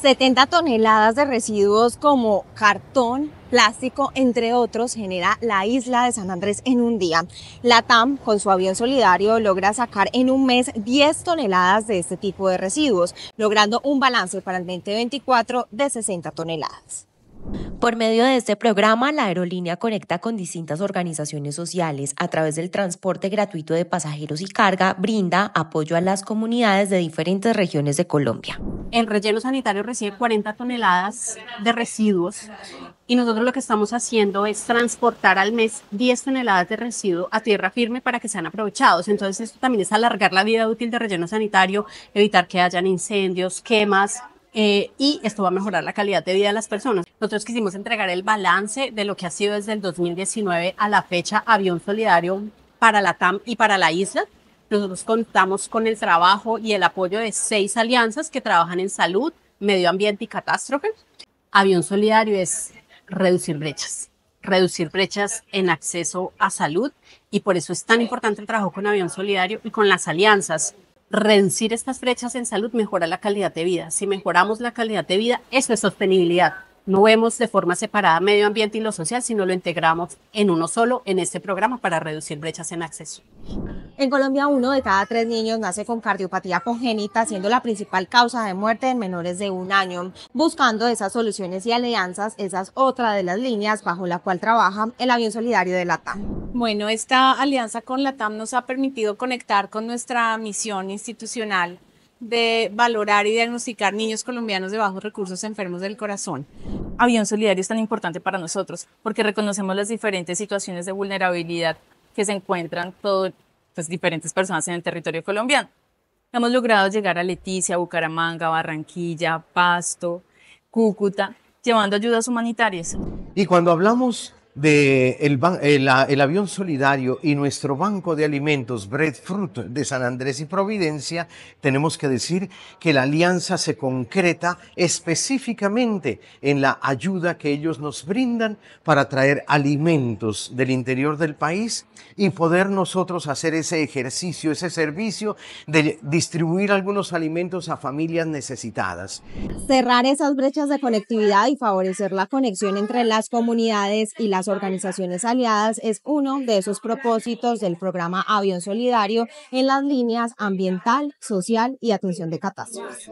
70 toneladas de residuos como cartón, plástico, entre otros, genera la isla de San Andrés en un día. La TAM, con su avión solidario, logra sacar en un mes 10 toneladas de este tipo de residuos, logrando un balance para el 2024 de 60 toneladas. Por medio de este programa, la aerolínea conecta con distintas organizaciones sociales a través del transporte gratuito de pasajeros y carga, brinda apoyo a las comunidades de diferentes regiones de Colombia el relleno sanitario recibe 40 toneladas de residuos y nosotros lo que estamos haciendo es transportar al mes 10 toneladas de residuo a tierra firme para que sean aprovechados. Entonces esto también es alargar la vida útil del relleno sanitario, evitar que hayan incendios, quemas, eh, y esto va a mejorar la calidad de vida de las personas. Nosotros quisimos entregar el balance de lo que ha sido desde el 2019 a la fecha Avión Solidario para la TAM y para la isla. Nosotros contamos con el trabajo y el apoyo de seis alianzas que trabajan en salud, medio ambiente y catástrofe. Avión Solidario es reducir brechas, reducir brechas en acceso a salud y por eso es tan importante el trabajo con Avión Solidario y con las alianzas. Reducir estas brechas en salud mejora la calidad de vida. Si mejoramos la calidad de vida, eso es sostenibilidad no vemos de forma separada medio ambiente y lo social, sino lo integramos en uno solo en este programa para reducir brechas en acceso. En Colombia, uno de cada tres niños nace con cardiopatía congénita, siendo la principal causa de muerte en menores de un año. Buscando esas soluciones y alianzas, esa es otra de las líneas bajo la cual trabaja el Avión Solidario de Latam. Bueno, esta alianza con Latam nos ha permitido conectar con nuestra misión institucional de valorar y diagnosticar niños colombianos de bajos recursos enfermos del corazón. Avión Solidario es tan importante para nosotros porque reconocemos las diferentes situaciones de vulnerabilidad que se encuentran todas pues, las diferentes personas en el territorio colombiano. Hemos logrado llegar a Leticia, Bucaramanga, Barranquilla, Pasto, Cúcuta, llevando ayudas humanitarias. Y cuando hablamos de el, eh, el, avión solidario y nuestro banco de alimentos Breadfruit de San Andrés y Providencia, tenemos que decir que la alianza se concreta específicamente en la ayuda que ellos nos brindan para traer alimentos del interior del país y poder nosotros hacer ese ejercicio, ese servicio de distribuir algunos alimentos a familias necesitadas. Cerrar esas brechas de conectividad y favorecer la conexión entre las comunidades y las organizaciones aliadas es uno de esos propósitos del programa Avión Solidario en las líneas ambiental, social y atención de catástrofes.